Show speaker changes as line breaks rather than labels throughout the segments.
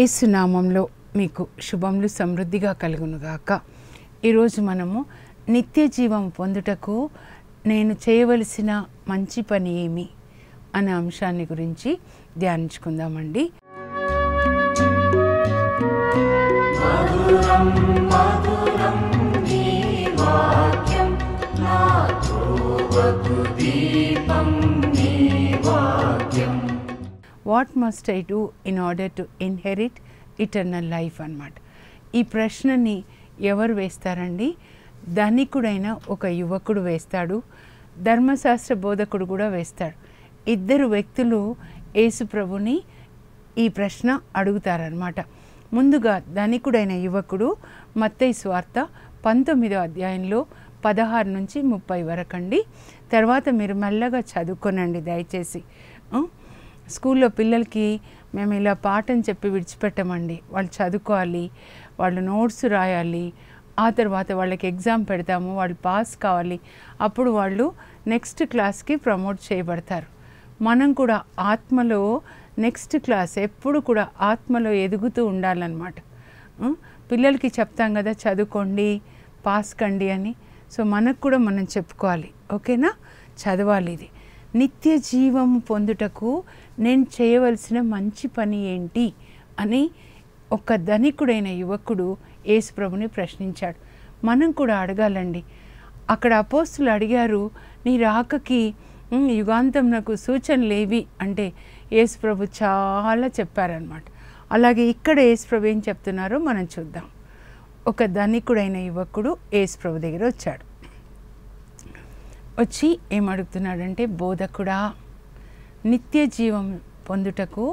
ఏసునామంలో మీకు శుభములు సమృద్ధిగా కలుగునుగాక ఈరోజు మనము నిత్య జీవం పొందుటకు నేను చేయవలసిన మంచి పని ఏమి అనే అంశాన్ని గురించి ధ్యానించుకుందామండి మధురం what must I do in order to inherit eternal life అనమాట ఈ ప్రశ్నని ఎవరు వేస్తారండి ధనికుడైన ఒక యువకుడు వేస్తాడు ధర్మశాస్త్ర బోధకుడు కూడా వేస్తాడు ఇద్దరు వ్యక్తులు ప్రభుని ఈ ప్రశ్న అడుగుతారనమాట ముందుగా ధనికుడైన యువకుడు మత్తై స్వార్థ పంతొమ్మిదో అధ్యాయంలో పదహారు నుంచి ముప్పై వరకు అండి తర్వాత మీరు మెల్లగా చదువుకోనండి దయచేసి స్కూల్లో పిల్లలకి మేము ఇలా పాఠం చెప్పి విడిచిపెట్టమండి వాళ్ళు చదువుకోవాలి వాళ్ళు నోట్స్ రాయాలి ఆ తర్వాత వాళ్ళకి ఎగ్జామ్ పెడతాము వాళ్ళు పాస్ కావాలి అప్పుడు వాళ్ళు నెక్స్ట్ క్లాస్కి ప్రమోట్ చేయబడతారు మనం కూడా ఆత్మలో నెక్స్ట్ క్లాస్ ఎప్పుడు కూడా ఆత్మలో ఎదుగుతూ ఉండాలన్నమాట పిల్లలకి చెప్తాం కదా చదువుకోండి పాస్ కండి అని సో మనకు కూడా మనం చెప్పుకోవాలి ఓకేనా చదవాలి ఇది నిత్య జీవం పొందుటకు నేను చేయవలసిన మంచి పని ఏంటి అని ఒక ధనికుడైన యువకుడు యేసుప్రభుని ప్రశ్నించాడు మనం కూడా అడగాలండి అక్కడ అపోస్తులు అడిగారు నీ రాకకి యుగాంతం నాకు సూచనలేవి అంటే యేసుప్రభు చాలా చెప్పారనమాట అలాగే ఇక్కడ యేసుప్రభు ఏం చెప్తున్నారో మనం చూద్దాం ఒక ధనికుడైన యువకుడు యేసు ప్రభు దగ్గర వచ్చాడు వచ్చి ఏమడుగుతున్నాడంటే బోధకుడా నిత్య జీవం పొందుటకు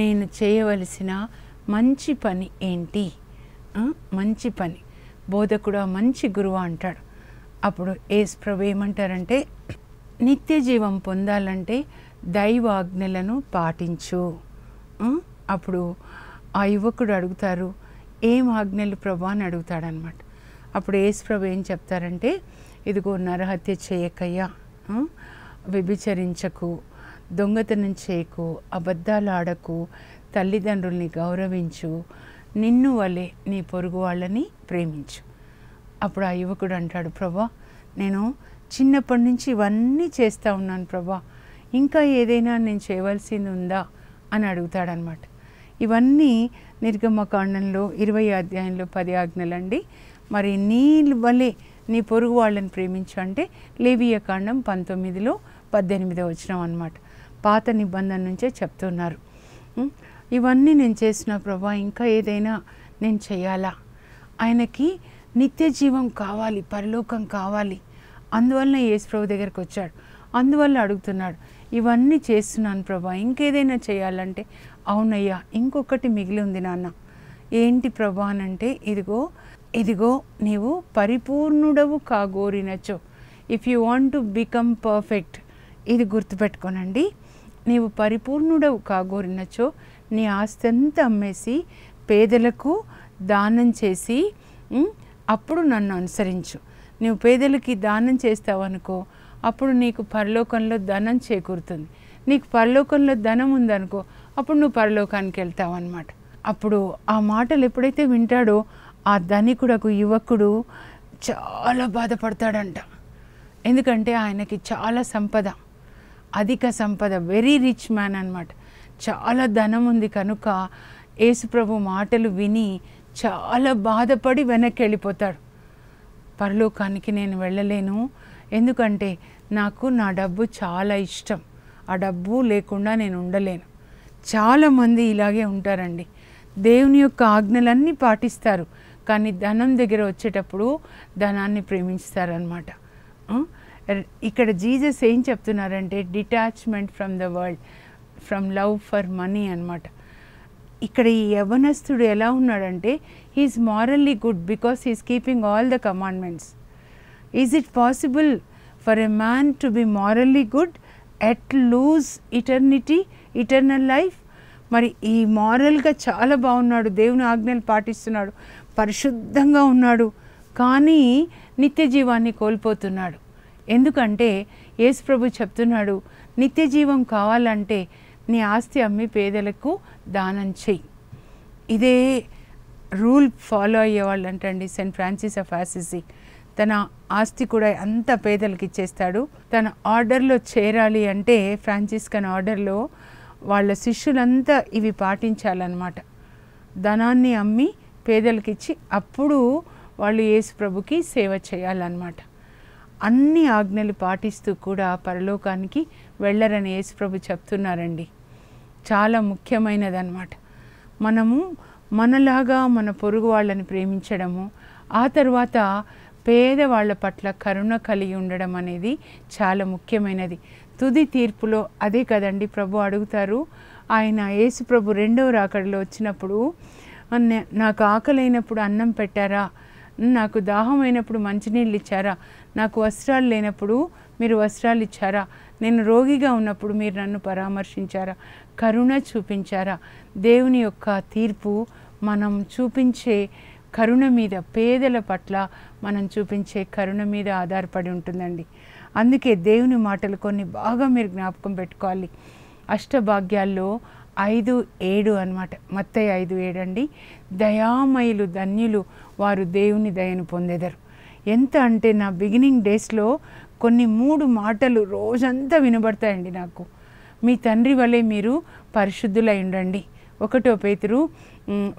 నేను చేయవలసిన మంచి పని ఏంటి మంచి పని బోధకుడు మంచి గురువు అంటాడు అప్పుడు ఏసు ప్రభు ఏమంటారంటే నిత్య జీవం పొందాలంటే దైవాజ్ఞలను పాటించు అప్పుడు ఆ యువకుడు అడుగుతారు ఏం ఆజ్ఞలు ప్రభా అని అడుగుతాడనమాట అప్పుడు యేసు ప్రభు ఏం చెప్తారంటే ఇదిగో నరహత్య చేయకయ్యా వ్యభిచరించకు దొంగతనం చేయకు అబద్ధాలు ఆడకు తల్లిదండ్రుల్ని గౌరవించు నిన్ను వలే నీ పొరుగు వాళ్ళని ప్రేమించు అప్పుడు ఆ యువకుడు అంటాడు ప్రభా నేను చిన్నప్పటి నుంచి ఇవన్నీ చేస్తూ ఉన్నాను ప్రభా ఇంకా ఏదైనా నేను చేయవలసింది ఉందా అని అడుగుతాడనమాట ఇవన్నీ నిర్గమకాండంలో ఇరవై అధ్యాయంలో పది ఆజ్ఞలండి మరి నీ వలె నీ పొరుగు వాళ్ళని ప్రేమించు అంటే కాండం పంతొమ్మిదిలో పద్దెనిమిదో వచ్చిన అనమాట పాత నిబంధన నుంచే చెప్తున్నారు ఇవన్నీ నేను చేసిన ప్రభా ఇంకా ఏదైనా నేను చేయాలా ఆయనకి నిత్య జీవం కావాలి పరలోకం కావాలి అందువలన యేసుప్రభు దగ్గరికి వచ్చాడు అందువల్ల అడుగుతున్నాడు ఇవన్నీ చేస్తున్నాను ప్రభా ఇంకేదైనా చేయాలంటే అవునయ్యా ఇంకొకటి మిగిలి ఉంది నాన్న ఏంటి ప్రభా అంటే ఇదిగో ఇదిగో నీవు పరిపూర్ణుడవు కాగోరినచో if you want to become perfect ఇది గుర్తుపెట్టుకోనండి నీవు పరిపూర్ణుడవు కాగోరినచో నీ ఆస్తి అంతా అమ్మేసి పేదలకు దానం చేసి అప్పుడు నన్ను అనుసరించు నువ్వు పేదలకి దానం చేస్తావనుకో అప్పుడు నీకు పరలోకంలో ధనం చేకూరుతుంది నీకు పరలోకంలో ధనం ఉందనుకో అప్పుడు నువ్వు పరలోకానికి వెళ్తావు అనమాట అప్పుడు ఆ మాటలు ఎప్పుడైతే వింటాడో ఆ ధనికుడకు యువకుడు చాలా బాధపడతాడంట ఎందుకంటే ఆయనకి చాలా సంపద అధిక సంపద వెరీ రిచ్ మ్యాన్ అనమాట చాలా ధనం ఉంది కనుక యేసుప్రభు మాటలు విని చాలా బాధపడి వెనక్కి వెళ్ళిపోతాడు పరలోకానికి నేను వెళ్ళలేను ఎందుకంటే నాకు నా డబ్బు చాలా ఇష్టం ఆ డబ్బు లేకుండా నేను ఉండలేను చాలామంది ఇలాగే ఉంటారండి దేవుని యొక్క ఆజ్ఞలన్నీ పాటిస్తారు కానీ ధనం దగ్గర వచ్చేటప్పుడు ధనాన్ని ప్రేమించుతారనమాట ఇక్కడ జీజస్ ఏం చెప్తున్నారంటే detachment from the world from love for money అనమాట ఇక్కడ ఈ యవనస్తుడు ఎలా ఉన్నాడంటే he is morally good because he is keeping all the commandments is it possible for a man to be morally good at lose eternity eternal life మరి ఈ మారల్గా చాలా బాగున్నాడు దేవుని ఆజ్ఞలు పాటిస్తున్నాడు పరిశుద్ధంగా ఉన్నాడు కానీ నిత్య జీవాన్ని కోల్పోతున్నాడు ఎందుకంటే యేసు ప్రభు చెప్తున్నాడు నిత్య జీవం కావాలంటే నీ ఆస్తి అమ్మి పేదలకు దానం చెయ్యి ఇదే రూల్ ఫాలో అంటండి సెయింట్ ఫ్రాన్సిస్ ఆఫ్ ఆసిసి తన ఆస్తి కూడా అంత పేదలకు ఇచ్చేస్తాడు తన ఆర్డర్లో చేరాలి అంటే ఫ్రాన్సిస్కన్ ఆర్డర్లో వాళ్ళ శిష్యులంతా ఇవి పాటించాలన్నమాట ధనాన్ని అమ్మి పేదలకిచ్చి అప్పుడు వాళ్ళు యేసు ప్రభుకి సేవ చేయాలన్నమాట అన్ని ఆజ్ఞలు పాటిస్తూ కూడా పరలోకానికి వెళ్ళరని యేసుప్రభు చెప్తున్నారండి చాలా ముఖ్యమైనదన్నమాట మనము మనలాగా మన పొరుగు వాళ్ళని ప్రేమించడము ఆ తర్వాత పేదవాళ్ల పట్ల కరుణ కలిగి ఉండడం అనేది చాలా ముఖ్యమైనది తుది తీర్పులో అదే కదండి ప్రభు అడుగుతారు ఆయన యేసు ప్రభు రెండవ రాకడలో వచ్చినప్పుడు నాకు ఆకలైనప్పుడు అన్నం పెట్టారా నాకు దాహమైనప్పుడు మంచినీళ్ళు ఇచ్చారా నాకు వస్త్రాలు లేనప్పుడు మీరు వస్త్రాలు ఇచ్చారా నేను రోగిగా ఉన్నప్పుడు మీరు నన్ను పరామర్శించారా కరుణ చూపించారా దేవుని యొక్క తీర్పు మనం చూపించే కరుణ మీద పేదల పట్ల మనం చూపించే కరుణ మీద ఆధారపడి ఉంటుందండి అందుకే దేవుని మాటలు కొన్ని బాగా మీరు జ్ఞాపకం పెట్టుకోవాలి అష్టభాగ్యాల్లో ఐదు ఏడు అనమాట మత్తయ్య ఐదు ఏడు అండి దయామయులు ధన్యులు వారు దేవుని దయను పొందేదారు ఎంత అంటే నా బిగినింగ్ డేస్లో కొన్ని మూడు మాటలు రోజంతా వినబడతాయండి నాకు మీ తండ్రి వలె మీరు పరిశుద్ధులై ఉండండి ఒకటో పేతురు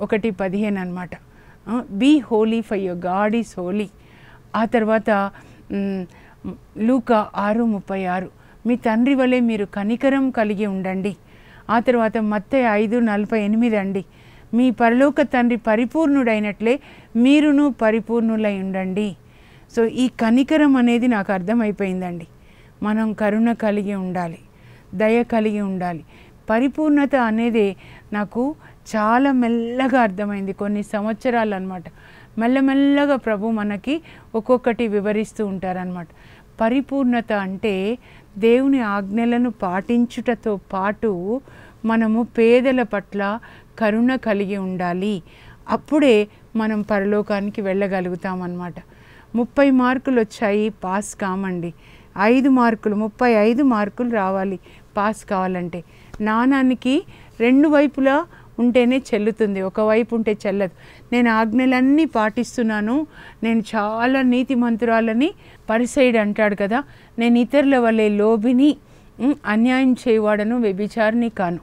ఒకటి పదిహేను అనమాట be holy for your God is holy ఆ తర్వాత లూక ఆరు ముప్పై ఆరు మీ తండ్రి వలె మీరు కనికరం కలిగి ఉండండి ఆ తర్వాత మత్తే ఐదు నలభై ఎనిమిది అండి మీ పరలోక తండ్రి పరిపూర్ణుడైనట్లే మీరును పరిపూర్ణులై ఉండండి సో ఈ కనికరం అనేది నాకు అర్థమైపోయిందండి మనం కరుణ కలిగి ఉండాలి దయ కలిగి ఉండాలి పరిపూర్ణత అనేది నాకు చాలా మెల్లగా అర్థమైంది కొన్ని సంవత్సరాలు అనమాట మెల్లమెల్లగా ప్రభు మనకి ఒక్కొక్కటి వివరిస్తూ ఉంటారనమాట పరిపూర్ణత అంటే దేవుని ఆజ్ఞలను పాటించుటతో పాటు మనము పేదల పట్ల కరుణ కలిగి ఉండాలి అప్పుడే మనం పరలోకానికి వెళ్ళగలుగుతాం అన్నమాట ముప్పై మార్కులు వచ్చాయి పాస్ కామండి ఐదు మార్కులు ముప్పై ఐదు మార్కులు రావాలి పాస్ కావాలంటే నాణానికి రెండు వైపులా ఉంటేనే చెల్లుతుంది ఒకవైపు ఉంటే చెల్లదు నేను ఆజ్ఞలన్నీ పాటిస్తున్నాను నేను చాలా నీతి మంత్రాలని పరిసైడ్ అంటాడు కదా నేను ఇతరుల వల్ల లోభిని అన్యాయం చేయవాడను వ్యభిచారిని కాను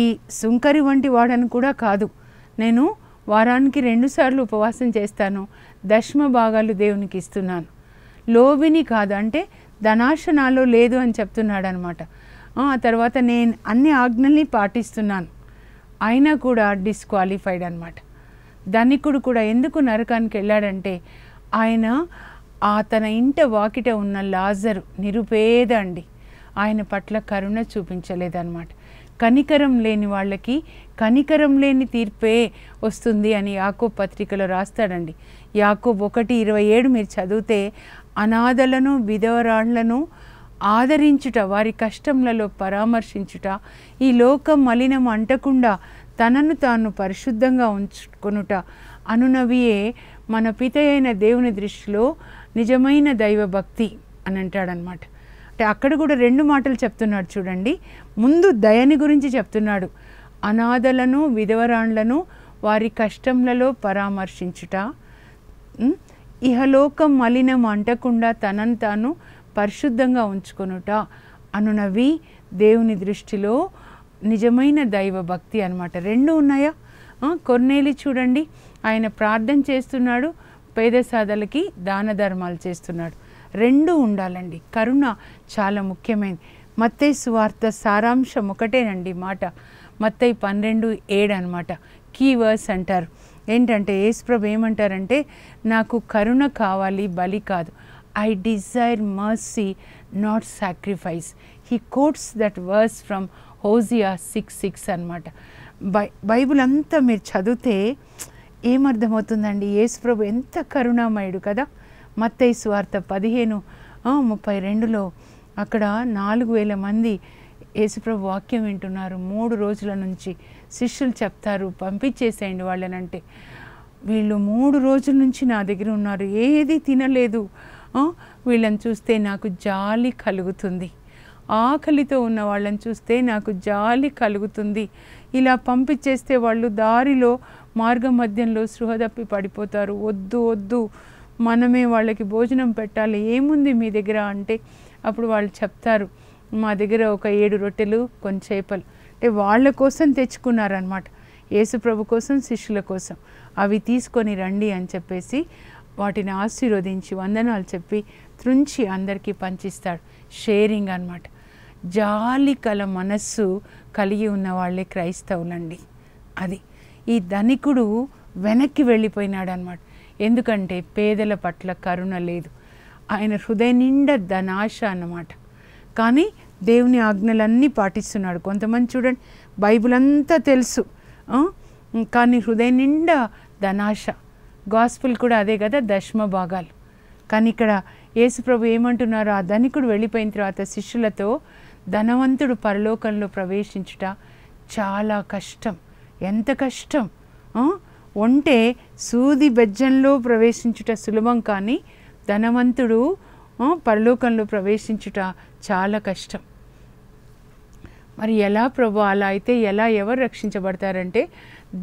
ఈ సుంకరి వంటి వాడను కూడా కాదు నేను వారానికి రెండుసార్లు ఉపవాసం చేస్తాను దశమ భాగాలు దేవునికి ఇస్తున్నాను లోభిని కాదు అంటే ధనాశనాలో లేదు అని చెప్తున్నాడు అనమాట ఆ తర్వాత నేను అన్ని ఆజ్ఞల్ని పాటిస్తున్నాను అయినా కూడా డిస్క్వాలిఫైడ్ అనమాట ధనికుడు కూడా ఎందుకు నరకానికి వెళ్ళాడంటే ఆయన ఆ తన ఇంట వాకిట ఉన్న లాజరు నిరుపేద అండి ఆయన పట్ల కరుణ చూపించలేదన్నమాట కనికరం లేని వాళ్ళకి కనికరం లేని తీర్పే వస్తుంది అని యాకో పత్రికలో రాస్తాడండి యాకో ఒకటి ఇరవై ఏడు మీరు చదివితే అనాథలను విధవరాళ్లను ఆదరించుట వారి కష్టంలలో పరామర్శించుట ఈ లోకం మలినం అంటకుండా తనను తాను పరిశుద్ధంగా ఉంచుకొనుట అనునవియే మన పిత అయిన దేవుని దృష్టిలో నిజమైన దైవభక్తి అని అంటాడనమాట అంటే అక్కడ కూడా రెండు మాటలు చెప్తున్నాడు చూడండి ముందు దయని గురించి చెప్తున్నాడు అనాథలను విధవరాండ్లను వారి కష్టంలలో పరామర్శించుట ఇహలోకం మలినం అంటకుండా తనను తాను పరిశుద్ధంగా ఉంచుకొనుట అనునవి దేవుని దృష్టిలో నిజమైన దైవ భక్తి అనమాట రెండు ఉన్నాయా కొన్నేలి చూడండి ఆయన ప్రార్థన చేస్తున్నాడు పేద సాధలకి దాన ధర్మాలు చేస్తున్నాడు రెండు ఉండాలండి కరుణ చాలా ముఖ్యమైనది మత్తై సువార్త సారాంశం ఒకటేనండి మాట మత్తై పన్నెండు ఏడు అనమాట కీవర్స్ అంటారు ఏంటంటే యేసుప్రభు ఏమంటారంటే నాకు కరుణ కావాలి బలి కాదు I desire mercy not sacrifice he quotes that verse from Hosea six six అనమాట బై బైబుల్ అంతా మీరు చదివితే ఏమర్థమవుతుందండి యేసుప్రభు ఎంత కరుణామయుడు కదా మత్తయి స్వార్థ పదిహేను ముప్పై రెండులో అక్కడ నాలుగు వేల మంది యేసుప్రభు వాక్యం వింటున్నారు మూడు రోజుల నుంచి శిష్యులు చెప్తారు పంపించేసేయండి వాళ్ళనంటే వీళ్ళు మూడు రోజుల నుంచి నా దగ్గర ఉన్నారు ఏది తినలేదు వీళ్ళని చూస్తే నాకు జాలి కలుగుతుంది ఆకలితో ఉన్న వాళ్ళని చూస్తే నాకు జాలి కలుగుతుంది ఇలా పంపించేస్తే వాళ్ళు దారిలో మార్గ మధ్యంలో సృహదప్పి పడిపోతారు వద్దు వద్దు మనమే వాళ్ళకి భోజనం పెట్టాలి ఏముంది మీ దగ్గర అంటే అప్పుడు వాళ్ళు చెప్తారు మా దగ్గర ఒక ఏడు రొట్టెలు కొన్ని చేపలు అంటే వాళ్ళ కోసం తెచ్చుకున్నారనమాట యేసుప్రభు కోసం శిష్యుల కోసం అవి తీసుకొని రండి అని చెప్పేసి వాటిని ఆశీర్వదించి వందనాలు చెప్పి తృంచి అందరికీ పంచిస్తాడు షేరింగ్ అనమాట జాలి కల మనస్సు కలిగి ఉన్న వాళ్ళే క్రైస్తవులండి అది ఈ ధనికుడు వెనక్కి వెళ్ళిపోయినాడు అనమాట ఎందుకంటే పేదల పట్ల కరుణ లేదు ఆయన హృదయ నిండా ధనాశ అన్నమాట కానీ దేవుని ఆజ్ఞలన్నీ పాటిస్తున్నాడు కొంతమంది చూడండి బైబిల్ అంతా తెలుసు కానీ హృదయ నిండా ధనాశ గాస్పుల్ కూడా అదే కదా దశమ భాగాలు కానీ ఇక్కడ యేసుప్రభు ఏమంటున్నారు ఆ ధనికుడు వెళ్ళిపోయిన తర్వాత శిష్యులతో ధనవంతుడు పరలోకంలో ప్రవేశించుట చాలా కష్టం ఎంత కష్టం ఒంటే సూది బెజ్జంలో ప్రవేశించుట సులభం కానీ ధనవంతుడు పరలోకంలో ప్రవేశించుట చాలా కష్టం మరి ఎలా ప్రభు అలా అయితే ఎలా ఎవరు రక్షించబడతారంటే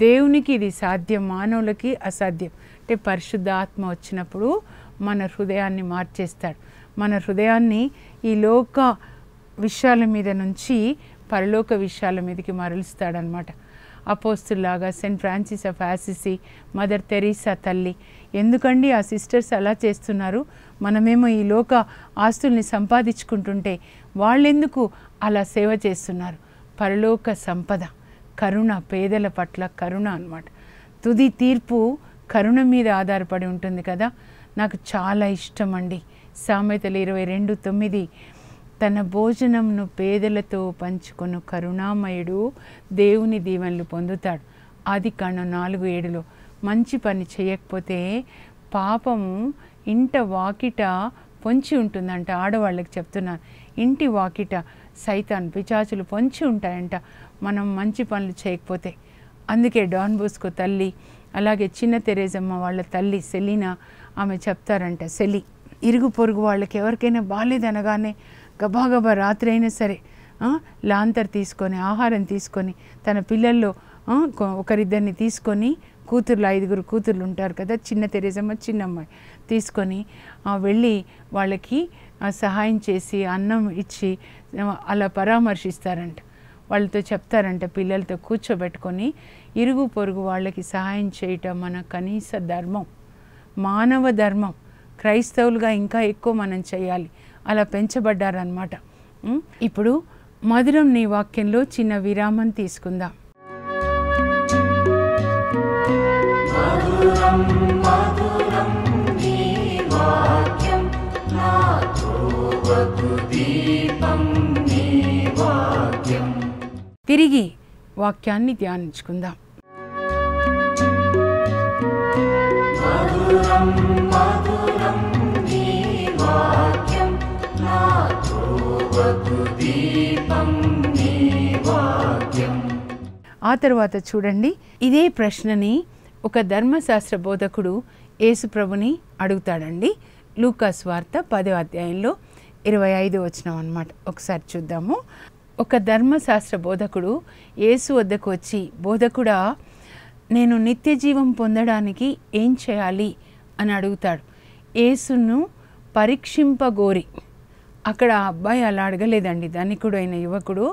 దేవునికి ఇది సాధ్యం మానవులకి అసాధ్యం అంటే పరిశుద్ధ ఆత్మ వచ్చినప్పుడు మన హృదయాన్ని మార్చేస్తాడు మన హృదయాన్ని ఈ లోక విషయాల మీద నుంచి పరలోక విషయాల మీదకి మరలుస్తాడనమాట అపోస్తులాగా Saint Francis of Assisi Mother Teresa తల్లి ఎందుకండి ఆ సిస్టర్స్ అలా చేస్తున్నారు మనమేమో ఈ లోక ఆస్తుల్ని సంపాదించుకుంటుంటే వాళ్ళెందుకు అలా సేవ చేస్తున్నారు పరలోక సంపద కరుణ పేదల పట్ల కరుణ అనమాట తుది తీర్పు కరుణ మీద ఆధారపడి ఉంటుంది కదా నాకు చాలా ఇష్టం అండి సామెతలు ఇరవై రెండు తొమ్మిది తన భోజనంను పేదలతో పంచుకొను కరుణామయుడు దేవుని దీవెనలు పొందుతాడు అది కాండం నాలుగు ఏడులో మంచి పని చేయకపోతే పాపము ఇంట వాకిట పొంచి ఉంటుందంట ఆడవాళ్ళకి చెప్తున్నాను ఇంటి వాకిట సైతాన్ పిచాచులు పొంచి ఉంటాయంట మనం మంచి పనులు చేయకపోతే అందుకే డాన్ బోస్కో తల్లి అలాగే చిన్న తెరేజమ్మ వాళ్ళ తల్లి సెలీనా ఆమె చెప్తారంట సెలి ఇరుగు పొరుగు వాళ్ళకి ఎవరికైనా బాగాలేదనగానే గబాగబా రాత్రి అయినా సరే లాంతర్ తీసుకొని ఆహారం తీసుకొని తన పిల్లల్లో ఒకరిద్దరిని తీసుకొని కూతుర్లు ఐదుగురు కూతుర్లు ఉంటారు కదా చిన్న తెరేజమ్మ చిన్న అమ్మాయి తీసుకొని వెళ్ళి వాళ్ళకి సహాయం చేసి అన్నం ఇచ్చి అలా పరామర్శిస్తారంట వాళ్ళతో చెప్తారంట పిల్లలతో కూర్చోబెట్టుకొని ఇరుగు పొరుగు వాళ్ళకి సహాయం చేయటం మన కనీస ధర్మం మానవ ధర్మం క్రైస్తవులుగా ఇంకా ఎక్కువ మనం చేయాలి అలా పెంచబడ్డారనమాట ఇప్పుడు మధురం నీ వాక్యంలో చిన్న విరామం తీసుకుందాం తిరిగి వాక్యాన్ని ధ్యానించుకుందాం ఆ తర్వాత చూడండి ఇదే ప్రశ్నని ఒక ధర్మశాస్త్ర బోధకుడు యేసుప్రభుని అడుగుతాడండి లూకాస్ వార్త పదో అధ్యాయంలో ఇరవై ఐదు వచ్చినాం అనమాట ఒకసారి చూద్దాము ఒక ధర్మశాస్త్ర బోధకుడు యేసు వద్దకు వచ్చి బోధకుడా నేను నిత్య జీవం పొందడానికి ఏం చేయాలి అని అడుగుతాడు యేసును పరీక్షింపగోరి అక్కడ ఆ అబ్బాయి అలా అడగలేదండి ధనికుడు అయిన యువకుడు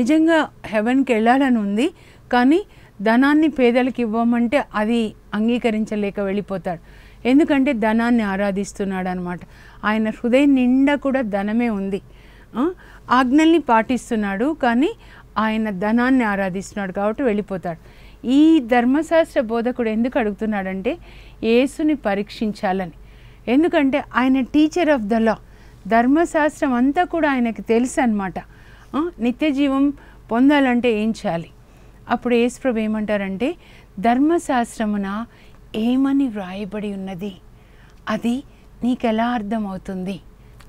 నిజంగా హెవెన్కి వెళ్ళాలని ఉంది కానీ ధనాన్ని పేదలకు ఇవ్వమంటే అది అంగీకరించలేక వెళ్ళిపోతాడు ఎందుకంటే ధనాన్ని ఆరాధిస్తున్నాడు అనమాట ఆయన హృదయం నిండా కూడా ధనమే ఉంది ఆజ్ఞల్ని పాటిస్తున్నాడు కానీ ఆయన ధనాన్ని ఆరాధిస్తున్నాడు కాబట్టి వెళ్ళిపోతాడు ఈ ధర్మశాస్త్ర బోధకుడు ఎందుకు అడుగుతున్నాడంటే యేసుని పరీక్షించాలని ఎందుకంటే ఆయన టీచర్ ఆఫ్ ద లా ధర్మశాస్త్రం అంతా కూడా ఆయనకి తెలుసు అనమాట నిత్య జీవం పొందాలంటే ఏం చేయాలి అప్పుడు యేసుప్రభు ఏమంటారంటే ధర్మశాస్త్రమున ఏమని వ్రాయబడి ఉన్నది అది నీకెలా అర్థమవుతుంది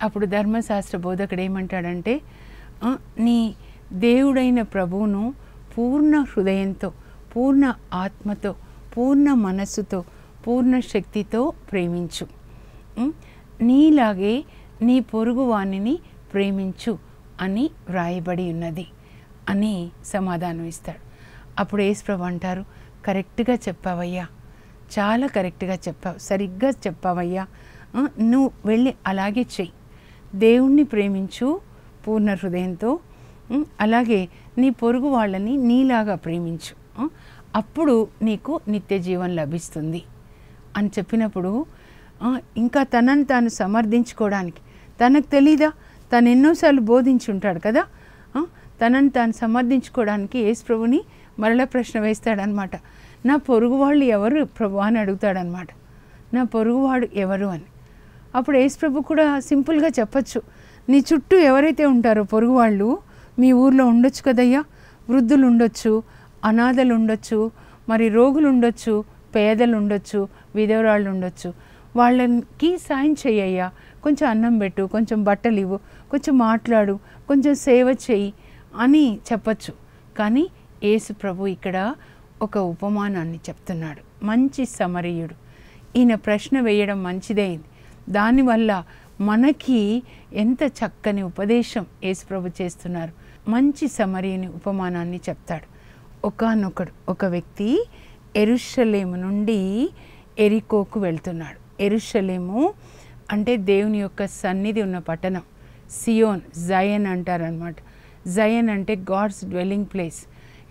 అప్పుడు ధర్మశాస్త్ర బోధకుడు ఏమంటాడంటే నీ దేవుడైన ప్రభువును పూర్ణ హృదయంతో పూర్ణ ఆత్మతో పూర్ణ మనస్సుతో పూర్ణ శక్తితో ప్రేమించు నీలాగే నీ పొరుగువాణిని ప్రేమించు అని వ్రాయబడి ఉన్నది అని సమాధానం ఇస్తాడు అప్పుడు ఏసుప్రభు అంటారు కరెక్ట్గా చెప్పావయ్యా చాలా కరెక్ట్గా చెప్పావు సరిగ్గా చెప్పావయ్యా నువ్వు వెళ్ళి అలాగే చెయ్యి దేవుణ్ణి ప్రేమించు పూర్ణ హృదయంతో అలాగే నీ పొరుగు వాళ్ళని నీలాగా ప్రేమించు అప్పుడు నీకు నిత్య జీవం లభిస్తుంది అని చెప్పినప్పుడు ఇంకా తనని తాను సమర్థించుకోవడానికి తనకు తెలీదా తను ఎన్నోసార్లు బోధించుంటాడు కదా తనని తాను సమర్థించుకోవడానికి యేసు ప్రభుని మరలా ప్రశ్న వేస్తాడనమాట నా పొరుగు వాళ్ళు ఎవరు ప్రభు అని అడుగుతాడనమాట నా పొరుగువాడు ఎవరు అని అప్పుడు యేసు ప్రభు కూడా సింపుల్గా చెప్పచ్చు నీ చుట్టూ ఎవరైతే ఉంటారో పొరుగు వాళ్ళు మీ ఊర్లో ఉండొచ్చు కదయ్యా వృద్ధులు ఉండొచ్చు అనాథలు ఉండొచ్చు మరి రోగులు ఉండొచ్చు పేదలు ఉండొచ్చు విధవరాళ్ళు ఉండొచ్చు వాళ్ళకి సాయం చేయయ్యా కొంచెం అన్నం పెట్టు కొంచెం బట్టలు ఇవ్వు కొంచెం మాట్లాడు కొంచెం సేవ చెయ్యి అని చెప్పచ్చు కానీ యేసు ప్రభు ఇక్కడ ఒక ఉపమానాన్ని చెప్తున్నాడు మంచి సమరీయుడు ఈయన ప్రశ్న వేయడం మంచిదైంది దానివల్ల మనకి ఎంత చక్కని ఉపదేశం ప్రభు చేస్తున్నారు మంచి సమరియని ఉపమానాన్ని చెప్తాడు ఒకనొకడు ఒక వ్యక్తి ఎరుషలేము నుండి ఎరికోకు వెళ్తున్నాడు ఎరుషలేము అంటే దేవుని యొక్క సన్నిధి ఉన్న పట్టణం సియోన్ జయన్ అంటారనమాట జయన్ అంటే గాడ్స్ డ్వెల్లింగ్ ప్లేస్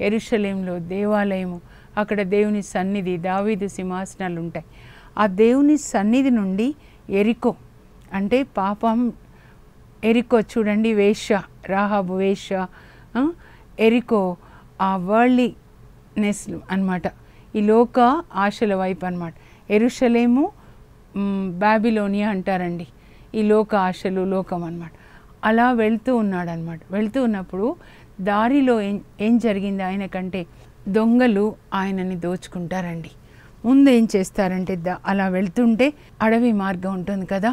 ఎరుషలేంలో దేవాలయము అక్కడ దేవుని సన్నిధి దావీదు సింహాసనాలు ఉంటాయి ఆ దేవుని సన్నిధి నుండి ఎరికో అంటే పాపం ఎరికో చూడండి వేష రాహాబు వేష ఎరికో ఆ వర్లీనెస్ అనమాట ఈ లోక ఆశల వైపు అనమాట ఎరుషలేము బాబిలోని అంటారండి ఈ లోక ఆశలు లోకం అనమాట అలా వెళ్తూ ఉన్నాడనమాట వెళ్తూ ఉన్నప్పుడు దారిలో ఏం ఏం జరిగింది ఆయనకంటే దొంగలు ఆయనని దోచుకుంటారండి ముందు ఏం చేస్తారంటే అలా వెళ్తుంటే అడవి మార్గం ఉంటుంది కదా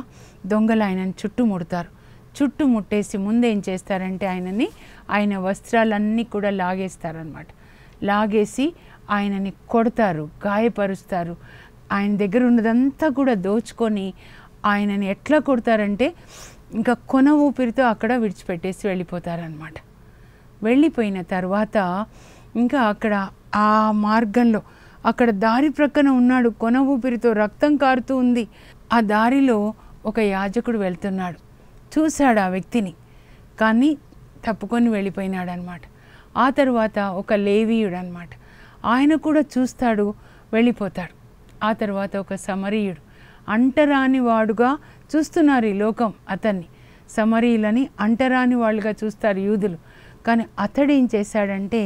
దొంగలు ఆయనని చుట్టుముడతారు చుట్టుముట్టేసి ముందు ఏం చేస్తారంటే ఆయనని ఆయన వస్త్రాలన్నీ కూడా లాగేస్తారనమాట లాగేసి ఆయనని కొడతారు గాయపరుస్తారు ఆయన దగ్గర ఉన్నదంతా కూడా దోచుకొని ఆయనని ఎట్లా కొడతారంటే ఇంకా కొన ఊపిరితో అక్కడ విడిచిపెట్టేసి వెళ్ళిపోతారనమాట వెళ్ళిపోయిన తర్వాత ఇంకా అక్కడ ఆ మార్గంలో అక్కడ దారి ప్రక్కన ఉన్నాడు కొన ఊపిరితో రక్తం కారుతూ ఉంది ఆ దారిలో ఒక యాజకుడు వెళ్తున్నాడు చూశాడు ఆ వ్యక్తిని కానీ తప్పుకొని వెళ్ళిపోయినాడు అనమాట ఆ తర్వాత ఒక లేవీయుడు అనమాట ఆయన కూడా చూస్తాడు వెళ్ళిపోతాడు ఆ తర్వాత ఒక సమరీయుడు అంటరాని వాడుగా చూస్తున్నారు ఈ లోకం అతన్ని సమరీయులని అంటరాని వాళ్ళుగా చూస్తారు యూదులు కానీ అతడు ఏం చేశాడంటే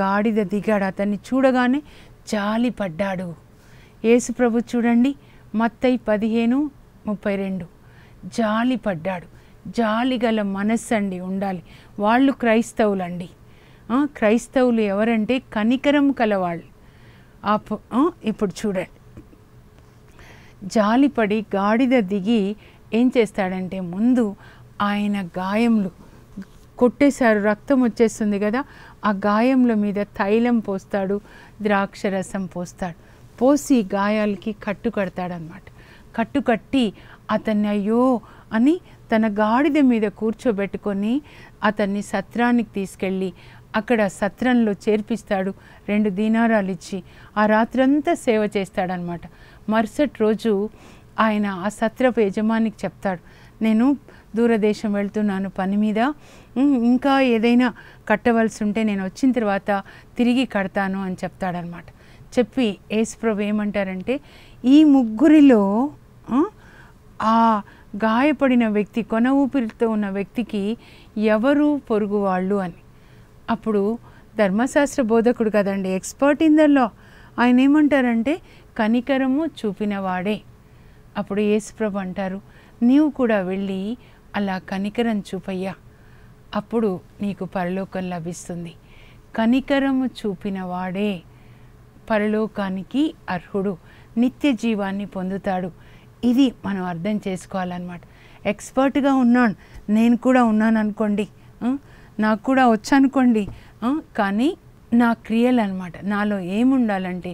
గాడిద దిగాడు అతన్ని చూడగానే జాలి పడ్డాడు యేసుప్రభు చూడండి మత్తై పదిహేను ముప్పై రెండు జాలి పడ్డాడు జాలి గల మనస్సు అండి ఉండాలి వాళ్ళు క్రైస్తవులండి క్రైస్తవులు ఎవరంటే కనికరం కలవాళ్ళు ఇప్పుడు చూడండి జాలిపడి గాడిద దిగి ఏం చేస్తాడంటే ముందు ఆయన గాయములు కొట్టేశారు రక్తం వచ్చేస్తుంది కదా ఆ గాయంల మీద తైలం పోస్తాడు ద్రాక్షరసం పోస్తాడు పోసి గాయాలకి కట్టు కడతాడనమాట కట్టు కట్టి అతన్ని అయ్యో అని తన గాడిద మీద కూర్చోబెట్టుకొని అతన్ని సత్రానికి తీసుకెళ్ళి అక్కడ సత్రంలో చేర్పిస్తాడు రెండు దీనారాలు ఇచ్చి ఆ రాత్రంతా సేవ చేస్తాడనమాట మరుసటి రోజు ఆయన ఆ సత్రపు యజమానికి చెప్తాడు నేను దూరదేశం వెళ్తున్నాను పని మీద ఇంకా ఏదైనా కట్టవలసి ఉంటే నేను వచ్చిన తర్వాత తిరిగి కడతాను అని చెప్తాడనమాట చెప్పి ఏసుప్రభు ఏమంటారంటే ఈ ముగ్గురిలో ఆ గాయపడిన వ్యక్తి కొన ఊపిరితో ఉన్న వ్యక్తికి ఎవరు పొరుగు వాళ్ళు అని అప్పుడు ధర్మశాస్త్ర బోధకుడు కదండి ఎక్స్పర్ట్ ఇన్ ద ఆయన ఏమంటారంటే కనికరము చూపినవాడే అప్పుడు యేసుప్రభు అంటారు నీవు కూడా వెళ్ళి అలా కనికరం చూపయ్యా అప్పుడు నీకు పరలోకం లభిస్తుంది కనికరము చూపినవాడే పరలోకానికి అర్హుడు నిత్య జీవాన్ని పొందుతాడు ఇది మనం అర్థం చేసుకోవాలన్నమాట ఎక్స్పర్ట్గా ఉన్నాను నేను కూడా ఉన్నాను అనుకోండి నాకు కూడా వచ్చనుకోండి కానీ నా క్రియలు అనమాట నాలో ఏముండాలంటే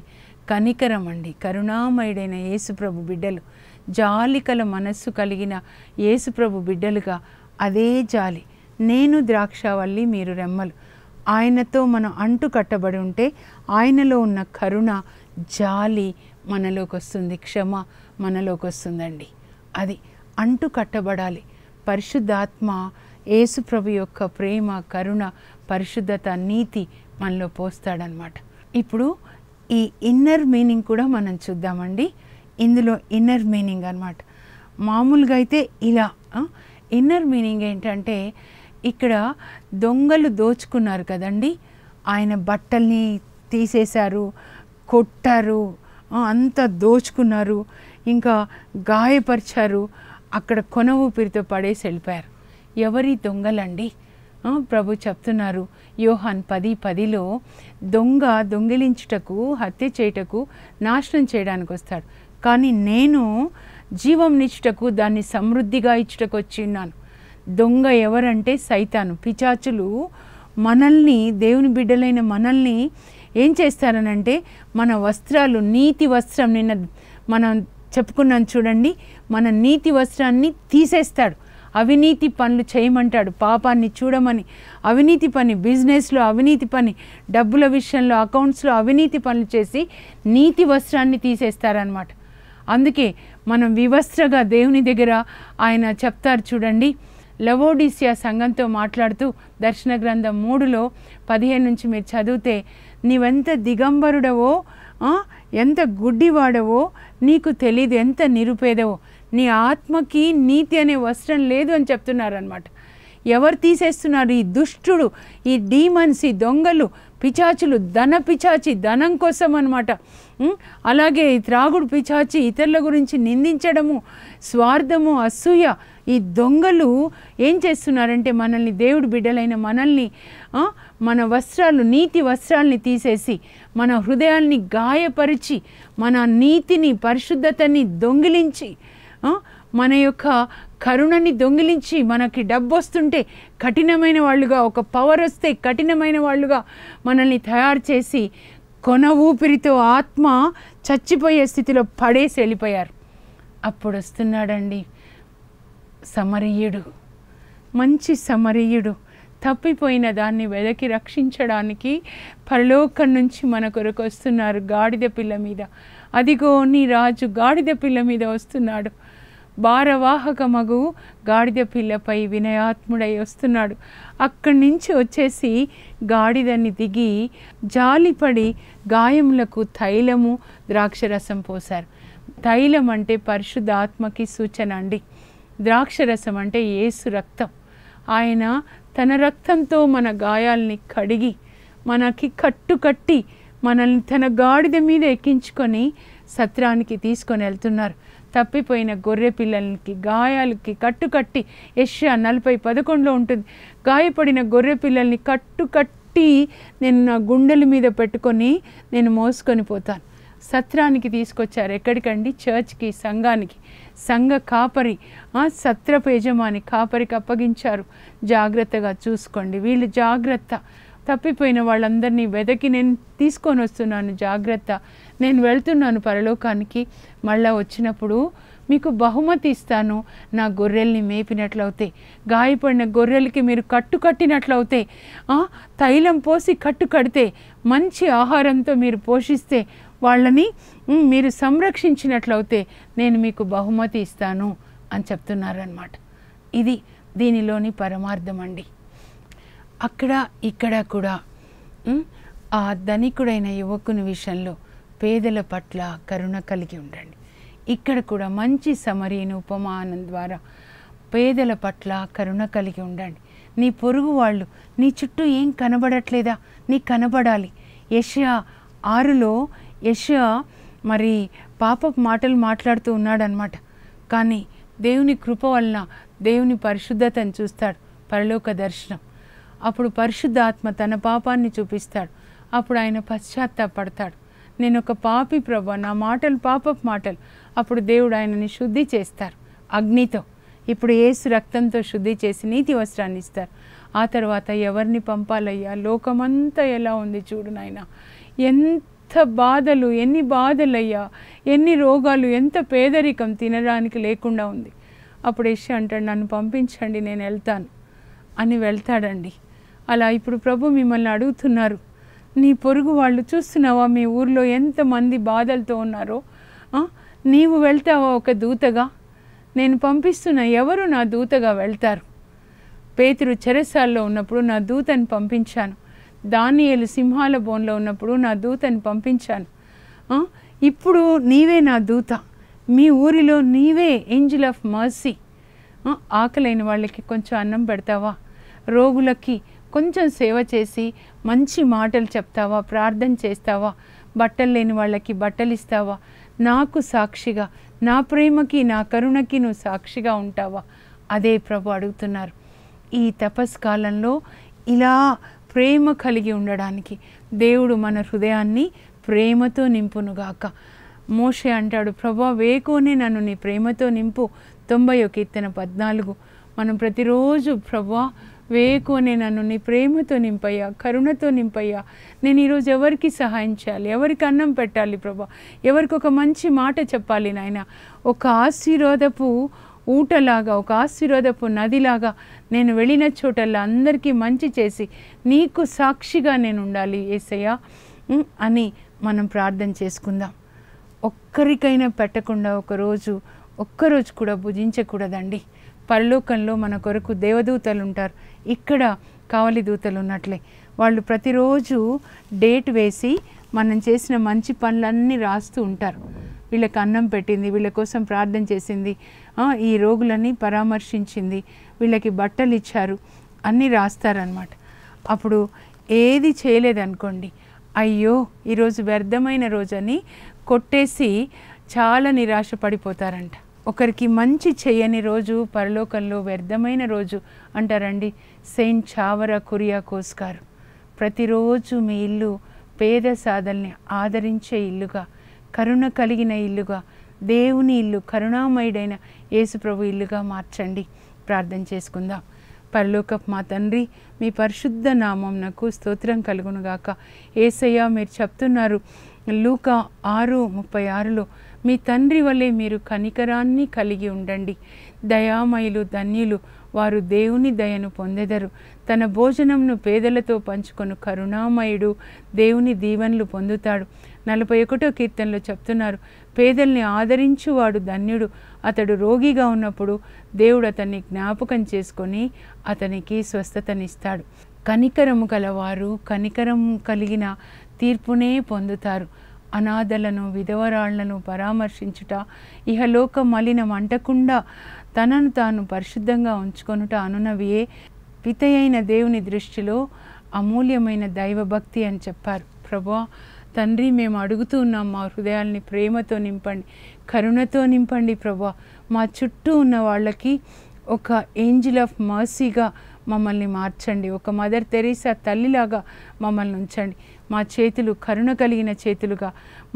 కనికరం అండి కరుణామయుడైన యేసుప్రభు బిడ్డలు జాలికల మనస్సు కలిగిన యేసుప్రభు బిడ్డలుగా అదే జాలి నేను ద్రాక్షవల్లి మీరు రెమ్మలు ఆయనతో మనం అంటు కట్టబడి ఉంటే ఆయనలో ఉన్న కరుణ జాలి మనలోకి వస్తుంది క్షమ మనలోకి వస్తుందండి అది అంటు కట్టబడాలి పరిశుద్ధాత్మ ఏసుప్రభు యొక్క ప్రేమ కరుణ పరిశుద్ధత నీతి మనలో పోస్తాడనమాట ఇప్పుడు ఈ ఇన్నర్ మీనింగ్ కూడా మనం చూద్దామండి ఇందులో ఇన్నర్ మీనింగ్ అనమాట మామూలుగా అయితే ఇలా ఇన్నర్ మీనింగ్ ఏంటంటే ఇక్కడ దొంగలు దోచుకున్నారు కదండి ఆయన బట్టల్ని తీసేశారు కొట్టారు అంతా దోచుకున్నారు ఇంకా గాయపరిచారు అక్కడ కొన ఊపిరితో పడేసి వెళ్ళిపోయారు ఎవరి దొంగలండి ప్రభు చెప్తున్నారు యోహాన్ పది పదిలో దొంగ దొంగిలించుటకు హత్య చేయుటకు నాశనం చేయడానికి వస్తాడు కానీ నేను జీవం నిచ్చుటకు దాన్ని సమృద్ధిగా ఇచ్చుటకు వచ్చి ఉన్నాను దొంగ ఎవరంటే సైతాను పిచాచులు మనల్ని దేవుని బిడ్డలైన మనల్ని ఏం చేస్తారనంటే మన వస్త్రాలు నీతి వస్త్రం నిన్న మనం చెప్పుకున్నాను చూడండి మన నీతి వస్త్రాన్ని తీసేస్తాడు అవినీతి పనులు చేయమంటాడు పాపాన్ని చూడమని అవినీతి పని బిజినెస్లో అవినీతి పని డబ్బుల విషయంలో అకౌంట్స్లో అవినీతి పనులు చేసి నీతి వస్త్రాన్ని తీసేస్తారనమాట అందుకే మనం వివస్త్రగా దేవుని దగ్గర ఆయన చెప్తారు చూడండి లవోడిసియా సంఘంతో మాట్లాడుతూ దర్శన గ్రంథం మూడులో పదిహేను నుంచి మీరు చదివితే నీవెంత దిగంబరుడవో ఎంత గుడ్డివాడవో నీకు తెలీదు ఎంత నిరుపేదవో నీ ఆత్మకి నీతి అనే వస్త్రం లేదు అని చెప్తున్నారనమాట ఎవరు తీసేస్తున్నారు ఈ దుష్టుడు ఈ డీమన్స్ ఈ దొంగలు పిచాచులు ధన పిచాచి ధనం కోసం అనమాట అలాగే ఈ త్రాగుడు పిచాచి ఇతరుల గురించి నిందించడము స్వార్థము అసూయ ఈ దొంగలు ఏం చేస్తున్నారంటే మనల్ని దేవుడు బిడ్డలైన మనల్ని మన వస్త్రాలు నీతి వస్త్రాల్ని తీసేసి మన హృదయాల్ని గాయపరిచి మన నీతిని పరిశుద్ధతని దొంగిలించి మన యొక్క కరుణని దొంగిలించి మనకి డబ్బు వస్తుంటే కఠినమైన వాళ్ళుగా ఒక పవర్ వస్తే కఠినమైన వాళ్ళుగా మనల్ని తయారు చేసి కొన ఊపిరితో ఆత్మ చచ్చిపోయే స్థితిలో పడేసి వెళ్ళిపోయారు అప్పుడు వస్తున్నాడండి సమరీయుడు మంచి సమరీయుడు తప్పిపోయిన దాన్ని వెదకి రక్షించడానికి పరలోకం నుంచి మన కొరకు వస్తున్నారు గాడిద పిల్ల మీద అదిగో నీ రాజు గాడిద పిల్ల మీద వస్తున్నాడు భారవాహక మగువు గాడిద పిల్లపై వినయాత్ముడై వస్తున్నాడు అక్కడి నుంచి వచ్చేసి గాడిదని దిగి జాలిపడి గాయములకు తైలము ద్రాక్షరసం పోశారు తైలం అంటే పరిశుద్ధాత్మకి సూచన అండి ద్రాక్షరసం అంటే ఏసు రక్తం ఆయన తన రక్తంతో మన గాయాల్ని కడిగి మనకి కట్టుకట్టి మనల్ని తన గాడిద మీద ఎక్కించుకొని సత్రానికి తీసుకొని వెళ్తున్నారు తప్పిపోయిన గొర్రె పిల్లలకి గాయాలకి కట్టుకట్టి యష్యా నలభై పదకొండులో ఉంటుంది గాయపడిన గొర్రె పిల్లల్ని కట్టుకట్టి నేను నా గుండెల మీద పెట్టుకొని నేను మోసుకొని పోతాను సత్రానికి తీసుకొచ్చారు ఎక్కడికండి చర్చ్కి సంఘానికి సంఘ కాపరి సత్రపు యజమాని కాపరికి అప్పగించారు జాగ్రత్తగా చూసుకోండి వీళ్ళు జాగ్రత్త తప్పిపోయిన వాళ్ళందరినీ వెదకి నేను తీసుకొని వస్తున్నాను జాగ్రత్త నేను వెళ్తున్నాను పరలోకానికి మళ్ళా వచ్చినప్పుడు మీకు బహుమతి ఇస్తాను నా గొర్రెల్ని మేపినట్లయితే గాయపడిన గొర్రెలకి మీరు కట్టు కట్టినట్లయితే తైలం పోసి కట్టు కడితే మంచి ఆహారంతో మీరు పోషిస్తే వాళ్ళని మీరు సంరక్షించినట్లయితే నేను మీకు బహుమతి ఇస్తాను అని చెప్తున్నారనమాట ఇది దీనిలోని పరమార్థం అండి అక్కడ ఇక్కడ కూడా ఆ ధనికుడైన యువకుని విషయంలో పేదల పట్ల కరుణ కలిగి ఉండండి ఇక్కడ కూడా మంచి సమరీని ఉపమానం ద్వారా పేదల పట్ల కరుణ కలిగి ఉండండి నీ పొరుగు వాళ్ళు నీ చుట్టూ ఏం కనబడట్లేదా నీ కనబడాలి యషయా ఆరులో యషయా మరి పాప మాటలు మాట్లాడుతూ ఉన్నాడనమాట కానీ దేవుని కృప వలన దేవుని పరిశుద్ధతను చూస్తాడు పరలోక దర్శనం అప్పుడు పరిశుద్ధాత్మ తన పాపాన్ని చూపిస్తాడు అప్పుడు ఆయన పశ్చాత్తాపడతాడు నేను ఒక పాపి ప్రభు నా మాటలు పాపపు మాటలు అప్పుడు దేవుడు ఆయనని శుద్ధి చేస్తారు అగ్నితో ఇప్పుడు ఏసు రక్తంతో శుద్ధి చేసి నీతి వస్త్రాన్ని ఇస్తారు ఆ తర్వాత ఎవరిని పంపాలయ్యా లోకమంతా ఎలా ఉంది చూడు నాయన ఎంత బాధలు ఎన్ని బాధలయ్యా ఎన్ని రోగాలు ఎంత పేదరికం తినడానికి లేకుండా ఉంది అప్పుడు యశ అంటాడు నన్ను పంపించండి నేను వెళ్తాను అని వెళ్తాడండి అలా ఇప్పుడు ప్రభు మిమ్మల్ని అడుగుతున్నారు నీ పొరుగు వాళ్ళు చూస్తున్నావా మీ ఊర్లో ఎంతమంది బాధలతో ఉన్నారో నీవు వెళ్తావా ఒక దూతగా నేను పంపిస్తున్న ఎవరు నా దూతగా వెళ్తారు పేతురు చెరసాల్లో ఉన్నప్పుడు నా దూతను పంపించాను దానియలు సింహాల బోన్లో ఉన్నప్పుడు నా దూతను పంపించాను ఇప్పుడు నీవే నా దూత మీ ఊరిలో నీవే ఏంజిల్ ఆఫ్ మర్సీ ఆకలైన వాళ్ళకి కొంచెం అన్నం పెడతావా రోగులకి కొంచెం సేవ చేసి మంచి మాటలు చెప్తావా ప్రార్థన చేస్తావా బట్టలు లేని వాళ్ళకి బట్టలు ఇస్తావా నాకు సాక్షిగా నా ప్రేమకి నా కరుణకి నువ్వు సాక్షిగా ఉంటావా అదే ప్రభు అడుగుతున్నారు ఈ తపస్ కాలంలో ఇలా ప్రేమ కలిగి ఉండడానికి దేవుడు మన హృదయాన్ని ప్రేమతో నింపునుగాక మోషే అంటాడు ప్రభా వేకోనే నన్ను నీ ప్రేమతో నింపు తొంభై ఒక కీర్తన పద్నాలుగు మనం ప్రతిరోజు ప్రభా వేకునే నన్ను నీ ప్రేమతో నింపయ్యా కరుణతో నింపయ్యా నేను ఈరోజు ఎవరికి సహాయం చేయాలి ఎవరికి అన్నం పెట్టాలి ప్రభా ఎవరికి ఒక మంచి మాట చెప్పాలి నాయన ఒక ఆశీర్వాదపు ఊటలాగా ఒక ఆశీర్వాదపు నదిలాగా నేను వెళ్ళిన చోటల్లా అందరికీ మంచి చేసి నీకు సాక్షిగా నేను ఉండాలి ఏసయ్యా అని మనం ప్రార్థన చేసుకుందాం ఒక్కరికైనా పెట్టకుండా ఒకరోజు ఒక్కరోజు కూడా భుజించకూడదండి పరలోకంలో మన కొరకు దేవదూతలు ఉంటారు ఇక్కడ కావలి దూతలు ఉన్నట్లే వాళ్ళు ప్రతిరోజు డేట్ వేసి మనం చేసిన మంచి పనులన్నీ రాస్తూ ఉంటారు వీళ్ళకి అన్నం పెట్టింది వీళ్ళ కోసం ప్రార్థన చేసింది ఈ రోగులని పరామర్శించింది వీళ్ళకి బట్టలు ఇచ్చారు అన్నీ రాస్తారనమాట అప్పుడు ఏది చేయలేదనుకోండి అయ్యో ఈరోజు వ్యర్థమైన రోజని కొట్టేసి చాలా నిరాశ పడిపోతారంట ఒకరికి మంచి చేయని రోజు పరలోకంలో వ్యర్థమైన రోజు అంటారండి సెయింట్ చావర కురియా కోస్కారు ప్రతిరోజు మీ ఇల్లు పేద సాధల్ని ఆదరించే ఇల్లుగా కరుణ కలిగిన ఇల్లుగా దేవుని ఇల్లు కరుణామయుడైన యేసుప్రభు ఇల్లుగా మార్చండి ప్రార్థన చేసుకుందాం పరలోక మా తండ్రి మీ పరిశుద్ధ నామం నాకు స్తోత్రం కలుగునుగాక ఏసయ్య మీరు చెప్తున్నారు లూక ఆరు ముప్పై ఆరులో మీ తండ్రి వలె మీరు కనికరాన్ని కలిగి ఉండండి దయామయులు ధన్యులు వారు దేవుని దయను పొందెదరు తన భోజనంను పేదలతో పంచుకొని కరుణామయుడు దేవుని దీవెనలు పొందుతాడు నలభై ఒకటో కీర్తనలో చెప్తున్నారు పేదల్ని ఆదరించువాడు ధన్యుడు అతడు రోగిగా ఉన్నప్పుడు దేవుడు అతన్ని జ్ఞాపకం చేసుకొని అతనికి స్వస్థతనిస్తాడు కనికరము కలవారు కనికరం కలిగిన తీర్పునే పొందుతారు అనాథలను విధవరాళ్లను పరామర్శించుట ఇహలోక మలినం అంటకుండా తనను తాను పరిశుద్ధంగా ఉంచుకొనుట అనునవియే పితయైన దేవుని దృష్టిలో అమూల్యమైన దైవభక్తి అని చెప్పారు ప్రభా తండ్రి మేము అడుగుతూ ఉన్నాం మా హృదయాల్ని ప్రేమతో నింపండి కరుణతో నింపండి ప్రభా మా చుట్టూ ఉన్న వాళ్ళకి ఒక ఏంజిల్ ఆఫ్ మర్సీగా మమ్మల్ని మార్చండి ఒక మదర్ తెరీసా తల్లిలాగా మమ్మల్ని ఉంచండి మా చేతులు కరుణ కలిగిన చేతులుగా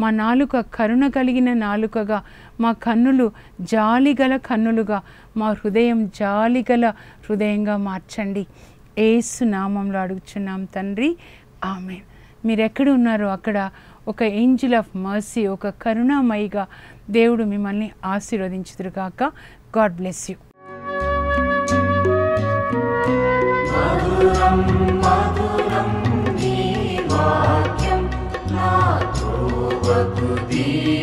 మా నాలుక కరుణ కలిగిన నాలుకగా మా కన్నులు జాలిగల కన్నులుగా మా హృదయం జాలిగల హృదయంగా మార్చండి ఏసు నామంలో అడుగుచున్నాం తండ్రి ఆమె మీరు ఎక్కడ ఉన్నారో అక్కడ ఒక ఏంజిల్ ఆఫ్ మర్సీ ఒక కరుణామయిగా దేవుడు మిమ్మల్ని ఆశీర్వదించుదురుగాక గాడ్ బ్లెస్ యూ మధురం మధురం भाग्यं नातो वदुदी